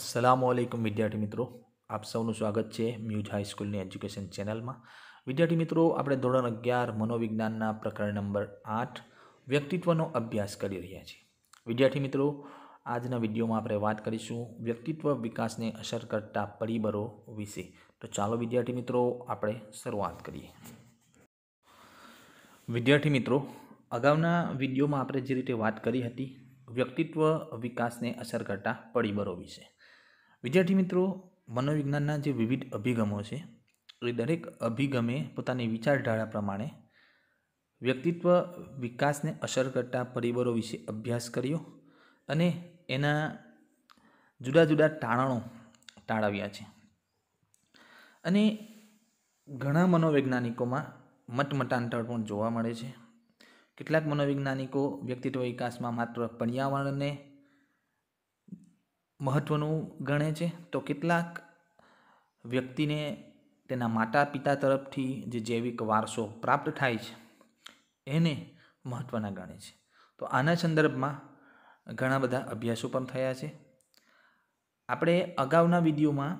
અસલામ આલેકુમ વિદ્યાર્થી મિત્રો આપ સૌનું સ્વાગત છે મ્યુઝ હાઈસ્કૂલની એજ્યુકેશન ચેનલમાં વિદ્યાર્થી મિત્રો આપણે ધોરણ અગિયાર મનોવિજ્ઞાનના પ્રકરણ નંબર આઠ વ્યક્તિત્વનો અભ્યાસ કરી રહ્યા છીએ વિદ્યાર્થી મિત્રો આજના વિડીયોમાં આપણે વાત કરીશું વ્યક્તિત્વ વિકાસને અસર કરતા પરિબળો વિશે તો ચાલો વિદ્યાર્થી મિત્રો આપણે શરૂઆત કરીએ વિદ્યાર્થી મિત્રો અગાઉના વિડીયોમાં આપણે જે રીતે વાત કરી હતી વ્યક્તિત્વ વિકાસને અસર કરતા પરિબળો વિશે વિદ્યાર્થી મિત્રો મનોવિજ્ઞાનના જે વિવિધ અભિગમો છે એ દરેક અભિગમે પોતાની વિચારધારા પ્રમાણે વ્યક્તિત્વ વિકાસને અસર કરતા પરિબળો વિશે અભ્યાસ કર્યો અને એના જુદા જુદા તારણો તાળવ્યા છે અને ઘણા મનોવૈજ્ઞાનિકોમાં મતમતાંતર પણ જોવા મળે છે કેટલાક મનોવૈજ્ઞાનિકો વ્યક્તિત્વ વિકાસમાં માત્ર પર્યાવરણને મહત્ત્વનું ગણે છે તો કેટલાક વ્યક્તિને તેના માતા પિતા તરફથી જે જૈવિક વારસો પ્રાપ્ત થાય છે એને મહત્ત્વના ગણે છે તો આના સંદર્ભમાં ઘણા બધા અભ્યાસો પણ થયા છે આપણે અગાઉના વિડીયોમાં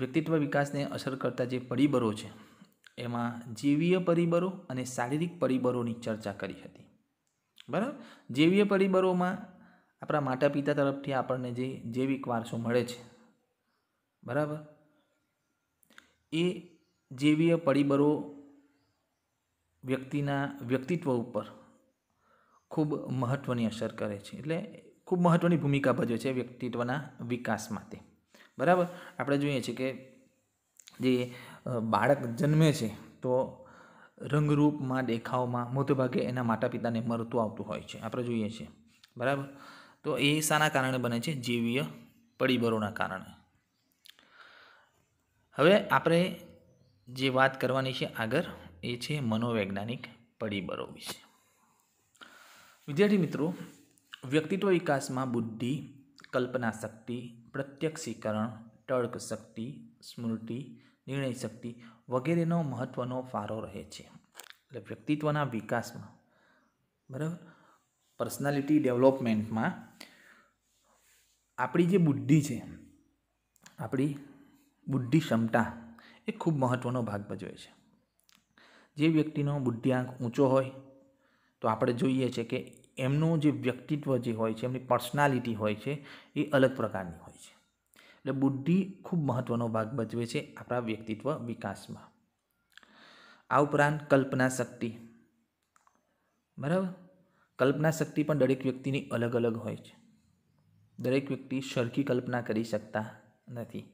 વ્યક્તિત્વ વિકાસને અસર કરતા જે પરિબળો છે એમાં જીવીય પરિબળો અને શારીરિક પરિબળોની ચર્ચા કરી હતી બરાબર જીવીય પરિબળોમાં આપણા માતા પિતા તરફથી આપણને જે જૈવિક વારસો મળે છે બરાબર એ જૈવીય પરિબળો વ્યક્તિના વ્યક્તિત્વ ઉપર ખૂબ મહત્ત્વની અસર કરે છે એટલે ખૂબ મહત્ત્વની ભૂમિકા ભજવે છે વ્યક્તિત્વના વિકાસ માટે બરાબર આપણે જોઈએ છીએ કે જે બાળક જન્મે છે તો રંગરૂપમાં દેખાવમાં મોટેભાગે એના માતા પિતાને મરતું આવતું હોય છે આપણે જોઈએ છીએ બરાબર તો એ શાના કારણે બને છે જીવીય પરિબળોના કારણે હવે આપણે જે વાત કરવાની છે આગળ એ છે મનોવૈજ્ઞાનિક પરિબળો વિશે વિદ્યાર્થી મિત્રો વ્યક્તિત્વ વિકાસમાં બુદ્ધિ કલ્પના શક્તિ પ્રત્યક્ષીકરણ તર્ક શક્તિ સ્મૃતિ નિર્ણય શક્તિ વગેરેનો મહત્ત્વનો ફાળો રહે છે એટલે વ્યક્તિત્વના વિકાસમાં બરાબર પર્સનાલિટી ડેવલપમેન્ટમાં આપણી જે બુદ્ધિ છે આપણી બુદ્ધિ ક્ષમતા એ ખૂબ મહત્ત્વનો ભાગ ભજવે છે જે વ્યક્તિનો બુદ્ધિઆંક ઊંચો હોય તો આપણે જોઈએ છે કે એમનું જે વ્યક્તિત્વ જે હોય છે એમની પર્સનાલિટી હોય છે એ અલગ પ્રકારની હોય છે એટલે બુદ્ધિ ખૂબ મહત્ત્વનો ભાગ ભજવે છે આપણા વ્યક્તિત્વ વિકાસમાં આ ઉપરાંત કલ્પના શક્તિ બરાબર કલ્પના શક્તિ પણ દરેક વ્યક્તિની અલગ અલગ હોય છે દરેક વ્યક્તિ સરખી કલ્પના કરી શકતા નથી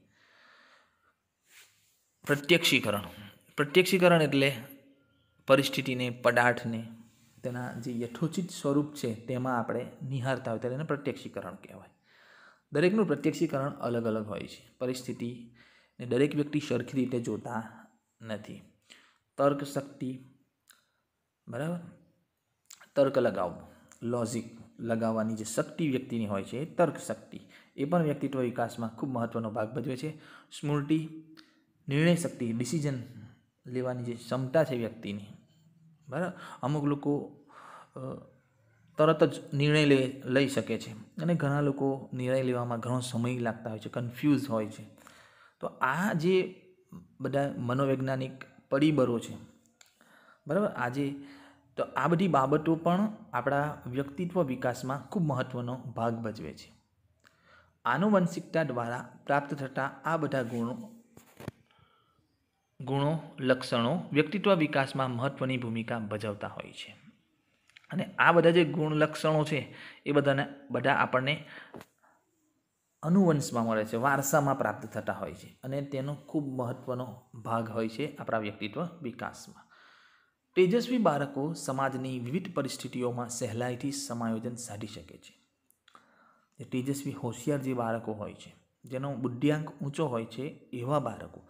પ્રત્યક્ષીકરણ પ્રત્યક્ષીકરણ એટલે પરિસ્થિતિને પદાર્થને તેના જે યથોચિત સ્વરૂપ છે તેમાં આપણે નિહારતા હોય ત્યારે એને પ્રત્યક્ષીકરણ કહેવાય દરેકનું પ્રત્યક્ષીકરણ અલગ અલગ હોય છે પરિસ્થિતિને દરેક વ્યક્તિ સરખી રીતે જોતા નથી તર્ક શક્તિ બરાબર તર્ક લગાવવું લોજિક લગાવવાની જે શક્તિ વ્યક્તિની હોય છે એ તર્ક શક્તિ એ પણ વ્યક્તિત્વ વિકાસમાં ખૂબ મહત્ત્વનો ભાગ ભજવે છે સ્મૃતિ નિર્ણય શક્તિ ડિસિઝન લેવાની જે ક્ષમતા છે વ્યક્તિની બરાબર અમુક લોકો તરત જ નિર્ણય લે લઈ શકે છે અને ઘણા લોકો નિર્ણય લેવામાં ઘણો સમય લાગતા હોય છે કન્ફ્યુઝ હોય છે તો આ જે બધા મનોવૈજ્ઞાનિક પરિબળો છે બરાબર આજે તો આ બધી બાબતો પણ આપણા વ્યક્તિત્વ વિકાસમાં ખૂબ મહત્ત્વનો ભાગ ભજવે છે આનુવંશિકતા દ્વારા પ્રાપ્ત થતા આ બધા ગુણો ગુણો લક્ષણો વ્યક્તિત્વ વિકાસમાં મહત્ત્વની ભૂમિકા ભજવતા હોય છે અને આ બધા જે ગુણ લક્ષણો છે એ બધાને બધા આપણને અનુવંશમાં મળે છે વારસામાં પ્રાપ્ત થતા હોય છે અને તેનો ખૂબ મહત્ત્વનો ભાગ હોય છે આપણા વ્યક્તિત્વ વિકાસમાં તેજસ્વી બાળકો સમાજની વિવિધ પરિસ્થિતિઓમાં સહેલાઈથી સમાયોજન સાધી શકે છે તેજસ્વી હોશિયાર જે બાળકો હોય છે જેનો બુદ્ધિઆંક ઊંચો હોય છે એવા બાળકો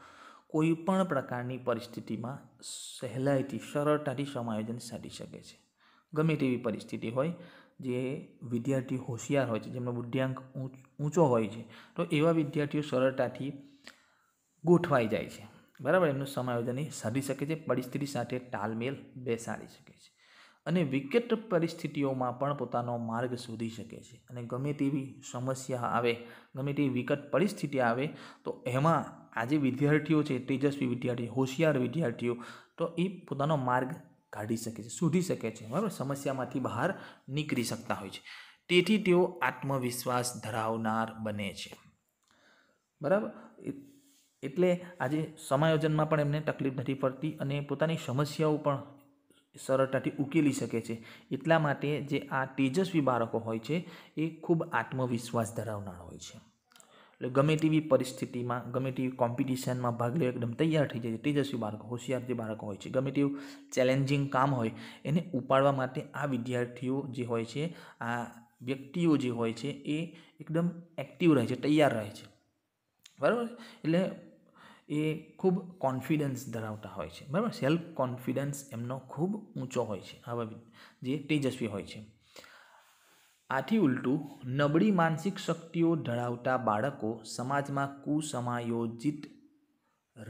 કોઈ પણ પ્રકારની પરિસ્થિતિમાં સહેલાઈથી સરળતાથી સમાયોજન સાધી શકે છે ગમે તેવી પરિસ્થિતિ હોય જે વિદ્યાર્થી હોશિયાર હોય છે જેમનો બુદ્ધિઆંક ઊંચો હોય છે તો એવા વિદ્યાર્થીઓ સરળતાથી ગોઠવાઈ જાય છે બરાબર એમનું સમાયોજન એ સાધી શકે છે પરિસ્થિતિ સાથે તાલમેલ બેસાડી શકે છે અને વિકટ પરિસ્થિતિઓમાં પણ પોતાનો માર્ગ શોધી શકે છે અને ગમે તેવી સમસ્યા આવે ગમે તેવી વિકટ પરિસ્થિતિ આવે તો એમાં આજે વિદ્યાર્થીઓ છે તેજસ્વી વિદ્યાર્થી હોશિયાર વિદ્યાર્થીઓ તો એ પોતાનો માર્ગ કાઢી શકે છે શોધી શકે છે બરાબર સમસ્યામાંથી બહાર નીકળી શકતા હોય છે તેથી તેઓ આત્મવિશ્વાસ ધરાવનાર બને છે બરાબર એટલે આજે સમાયોજનમાં પણ એમને તકલીફ નથી પડતી અને પોતાની સમસ્યાઓ પણ સરળતાથી ઉકેલી શકે છે એટલા માટે જે આ તેજસ્વી બાળકો હોય છે એ ખૂબ આત્મવિશ્વાસ ધરાવનાર હોય છે એટલે ગમે તેવી પરિસ્થિતિમાં ગમે તેવી કોમ્પિટિશનમાં ભાગ લેવા એકદમ તૈયાર થઈ જાય છે તેજસ્વી બાળકો હોશિયાર જે બાળકો હોય છે ગમે તેવું ચેલેન્જિંગ કામ હોય એને ઉપાડવા માટે આ વિદ્યાર્થીઓ જે હોય છે આ વ્યક્તિઓ જે હોય છે એ એકદમ એક્ટિવ રહે છે તૈયાર રહે છે બરાબર એટલે એ ખૂબ કોન્ફિડન્સ ધરાવતા હોય છે બરાબર સેલ્ફ કોન્ફિડન્સ એમનો ખૂબ ઊંચો હોય છે આવા જે તેજસ્વી હોય છે આથી ઉલટું નબળી માનસિક શક્તિઓ ધરાવતા બાળકો સમાજમાં કુસમાયોજિત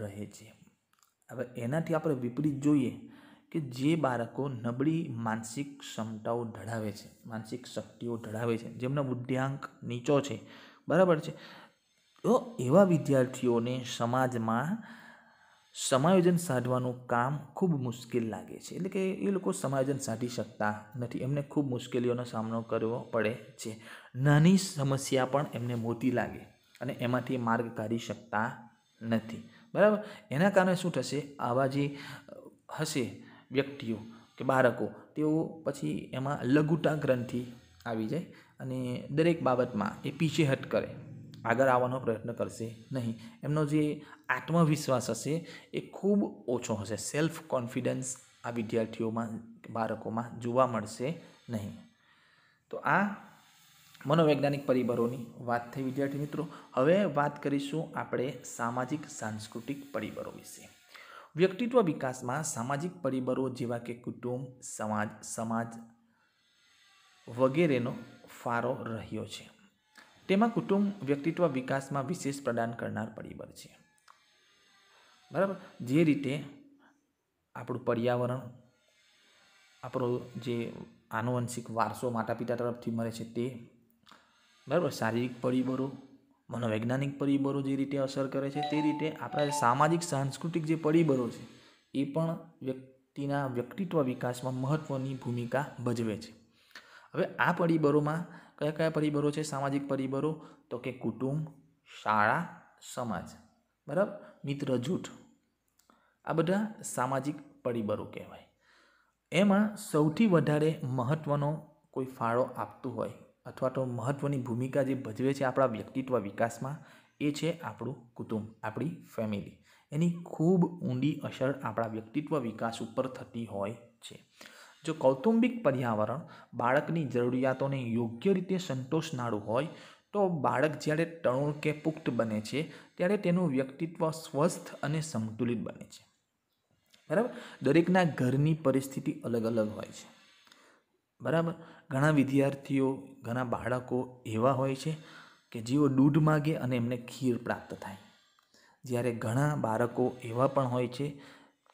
રહે છે હવે એનાથી આપણે વિપરીત જોઈએ કે જે બાળકો નબળી માનસિક ક્ષમતાઓ ધરાવે છે માનસિક શક્તિઓ ધરાવે છે જેમનો બુદ્ધિઆંક નીચો છે બરાબર છે તો એવા વિદ્યાર્થીઓને સમાજમાં સમાયોજન સાધવાનું કામ ખૂબ મુશ્કેલ લાગે છે એટલે કે એ લોકો સમાયોજન સાધી શકતા નથી એમને ખૂબ મુશ્કેલીઓનો સામનો કરવો પડે છે નાની સમસ્યા પણ એમને મોટી લાગે અને એમાંથી માર્ગ કાઢી શકતા નથી બરાબર એના કારણે શું થશે આવા જે હશે વ્યક્તિઓ કે બાળકો તેઓ પછી એમાં લઘુતા ગ્રંથિ આવી જાય અને દરેક બાબતમાં એ પીછેહટ કરે આગળ આવવાનો પ્રયત્ન કરશે નહીં એમનો જે આત્મવિશ્વાસ હશે એ ખૂબ ઓછો હશે સેલ્ફ કોન્ફિડન્સ આ વિદ્યાર્થીઓમાં બાળકોમાં જોવા મળશે નહીં તો આ મનોવૈજ્ઞાનિક પરિબળોની વાત થઈ વિદ્યાર્થી મિત્રો હવે વાત કરીશું આપણે સામાજિક સાંસ્કૃતિક પરિબળો વિશે વ્યક્તિત્વ વિકાસમાં સામાજિક પરિબળો જેવા કે કુટુંબ સમાજ સમાજ વગેરેનો ફાળો રહ્યો છે તેમાં કુટુંબ વ્યક્તિત્વ વિકાસમાં વિશેષ પ્રદાન કરનાર પરિબળ છે બરાબર જે રીતે આપણું પર્યાવરણ આપણો જે આનુવંશિક વારસો માતા પિતા તરફથી મળે છે તે બરાબર શારીરિક પરિબળો મનોવૈજ્ઞાનિક પરિબળો જે રીતે અસર કરે છે તે રીતે આપણા સામાજિક સાંસ્કૃતિક જે પરિબળો છે એ પણ વ્યક્તિના વ્યક્તિત્વ વિકાસમાં મહત્ત્વની ભૂમિકા ભજવે છે હવે આ પરિબળોમાં કયા કયા પરિબળો છે સામાજિક પરિબળો તો કે કુટુંબ શાળા સમાજ બરાબર મિત્ર જૂથ આ બધા સામાજિક પરિબળો કહેવાય એમાં સૌથી વધારે મહત્ત્વનો કોઈ ફાળો આપતું હોય અથવા તો મહત્ત્વની ભૂમિકા જે ભજવે છે આપણા વ્યક્તિત્વ વિકાસમાં એ છે આપણું કુટુંબ આપણી ફેમિલી એની ખૂબ ઊંડી અસર આપણા વ્યક્તિત્વ વિકાસ ઉપર થતી હોય છે જો કૌટુંબિક પર્યાવરણ બાળકની જરૂરિયાતોને યોગ્ય રીતે સંતોષનારું હોય તો બાળક જ્યારે તરુણ કે પુખ્ત બને છે ત્યારે તેનું વ્યક્તિત્વ સ્વસ્થ અને સંતુલિત બને છે બરાબર દરેકના ઘરની પરિસ્થિતિ અલગ અલગ હોય છે બરાબર ઘણા વિદ્યાર્થીઓ ઘણા બાળકો એવા હોય છે કે જેઓ દૂધ માગે અને એમને ખીર પ્રાપ્ત થાય જ્યારે ઘણા બાળકો એવા પણ હોય છે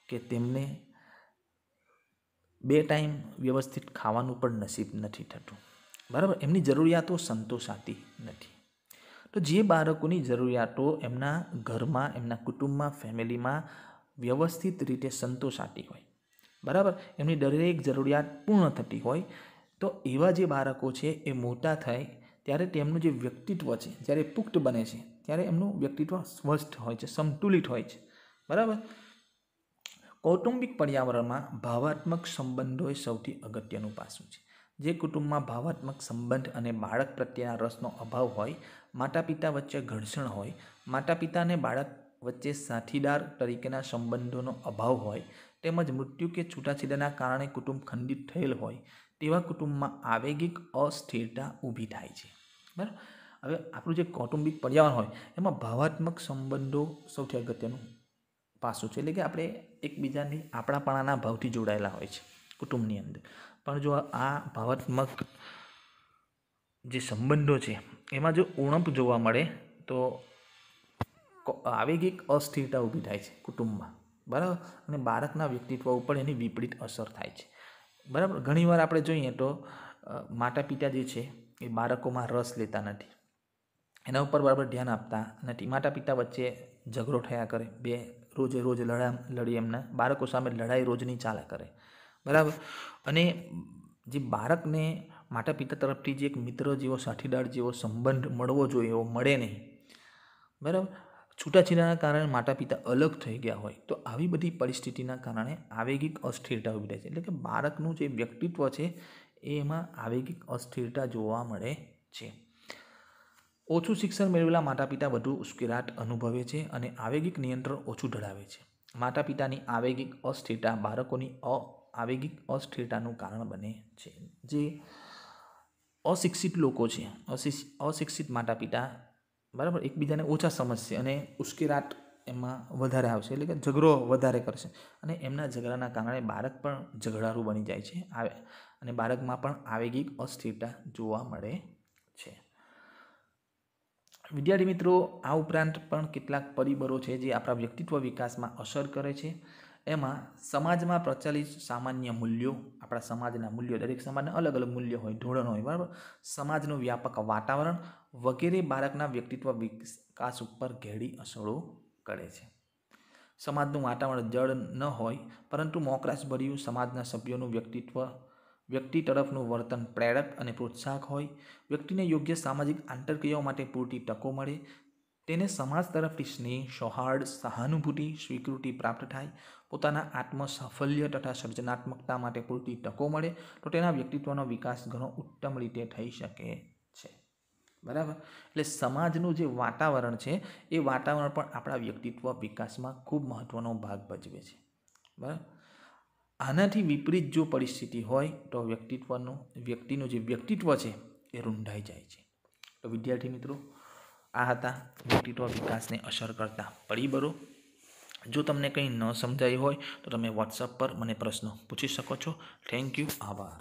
કે તેમને બે ટાઈમ વ્યવસ્થિત ખાવાનું પણ નસીબ નથી થતું બરાબર એમની જરૂરિયાતો સંતોષાતી નથી તો જે બાળકોની જરૂરિયાતો એમના ઘરમાં એમના કુટુંબમાં ફેમિલીમાં વ્યવસ્થિત રીતે સંતોષાતી હોય બરાબર એમની દરેક જરૂરિયાત પૂર્ણ થતી હોય તો એવા જે બાળકો છે એ મોટા થાય ત્યારે તેમનું જે વ્યક્તિત્વ છે જ્યારે પુખ્ત બને છે ત્યારે એમનું વ્યક્તિત્વ સ્વસ્થ હોય છે સંતુલિત હોય છે બરાબર કૌટુંબિક પર્યાવરણમાં ભાવાત્મક સંબંધો એ સૌથી અગત્યનું પાસું છે જે કુટુંબમાં ભાવાત્મક સંબંધ અને બાળક પ્રત્યેના રસનો અભાવ હોય માતા પિતા વચ્ચે ઘર્ષણ હોય માતા પિતા અને બાળક વચ્ચે સાથીદાર તરીકેના સંબંધોનો અભાવ હોય તેમજ મૃત્યુ કે છૂટાછેડાના કારણે કુટુંબ ખંડિત થયેલ હોય તેવા કુટુંબમાં આવેગિક અસ્થિરતા ઊભી થાય છે બરાબર હવે આપણું જે કૌટુંબિક પર્યાવરણ હોય એમાં ભાવાત્મક સંબંધો સૌથી અગત્યનું પાસું છે એટલે કે આપણે એકબીજાની આપણાપણાના ભાવથી જોડાયેલા હોય છે કુટુંબની અંદર પણ જો આ ભાવાત્મક જે સંબંધો છે એમાં જો ઉણપ જોવા મળે તો આવેગ એક અસ્થિરતા ઊભી થાય છે કુટુંબમાં બરાબર અને બાળકના વ્યક્તિત્વ ઉપર એની વિપરીત અસર થાય છે બરાબર ઘણીવાર આપણે જોઈએ તો માતા પિતા જે છે એ બાળકોમાં રસ લેતા નથી એના ઉપર બરાબર ધ્યાન આપતા નથી માતા પિતા વચ્ચે ઝઘડો થયા કરે બે રોજે રોજ લડા લડી એમના બાળકો સામે લડાઈ રોજની ચાલ્યા કરે બરાબર અને જે બાળકને માતા પિતા તરફથી જે એક મિત્ર જેવો સાઠીદાર જેવો સંબંધ મળવો જોઈએ એવો મળે નહીં બરાબર છૂટાછેડાના કારણે માતા પિતા અલગ થઈ ગયા હોય તો આવી બધી પરિસ્થિતિના કારણે આવેગિક અસ્થિરતા ઉભી થાય છે એટલે કે બાળકનું જે વ્યક્તિત્વ છે એમાં આવેગિક અસ્થિરતા જોવા મળે છે ઓછું શિક્ષણ મેળવેલા માતા પિતા વધુ ઉશ્કેરાટ અનુભવે છે અને આવેગિક નિયંત્રણ ઓછું ધરાવે છે માતા પિતાની આવેગિક અસ્થિરતા બાળકોની અ આવેગિક અસ્થિરતાનું કારણ બને છે જે અશિક્ષિત લોકો છે અશિક્ષિત માતા પિતા બરાબર એકબીજાને ઓછા સમજશે અને ઉશ્કેરાટ એમાં વધારે આવશે એટલે કે ઝઘડો વધારે કરશે અને એમના ઝઘડાના કારણે બાળક પણ ઝઘડારું બની જાય છે આવે અને બાળકમાં પણ આવેગિક અસ્થિરતા જોવા મળે વિદ્યાર્થી મિત્રો આ ઉપરાંત પણ કેટલાક પરિબળો છે જે આપણા વ્યક્તિત્વ વિકાસમાં અસર કરે છે એમાં સમાજમાં પ્રચલિત સામાન્ય મૂલ્યો આપણા સમાજના મૂલ્યો દરેક સમાજના અલગ અલગ મૂલ્ય હોય ધોરણ હોય બરાબર સમાજનું વ્યાપક વાતાવરણ વગેરે બાળકના વ્યક્તિત્વ વિકાસ ઉપર ઘેરી અસરો કરે છે સમાજનું વાતાવરણ જળ ન હોય પરંતુ મોકરાશ ભર્યું સમાજના સભ્યોનું વ્યક્તિત્વ વ્યક્તિ તરફનું વર્તન પ્રેરક અને પ્રોત્સાહક હોય વ્યક્તિને યોગ્ય સામાજિક આંતરક્રિયાઓ માટે પૂરતી તકો મળે તેને સમાજ તરફથી સ્નેહ સૌહાર્દ સહાનુભૂતિ સ્વીકૃતિ પ્રાપ્ત થાય પોતાના આત્મસાફલ્ય તથા સર્જનાત્મકતા માટે પૂરતી તકો મળે તો તેના વ્યક્તિત્વનો વિકાસ ઘણો ઉત્તમ રીતે થઈ શકે છે બરાબર એટલે સમાજનું જે વાતાવરણ છે એ વાતાવરણ પણ આપણા વ્યક્તિત્વ વિકાસમાં ખૂબ મહત્ત્વનો ભાગ ભજવે છે બરાબર આનાથી વિપરીત જો પરિસ્થિતિ હોય તો વ્યક્તિત્વનો વ્યક્તિનું જે વ્યક્તિત્વ છે એ રૂંઢાઈ જાય છે તો વિદ્યાર્થી મિત્રો આ હતા વ્યક્તિત્વ વિકાસને અસર કરતા પરિબળો જો તમને કંઈ ન સમજાયું હોય તો તમે વોટ્સઅપ પર મને પ્રશ્નો પૂછી શકો છો થેન્ક યુ આભાર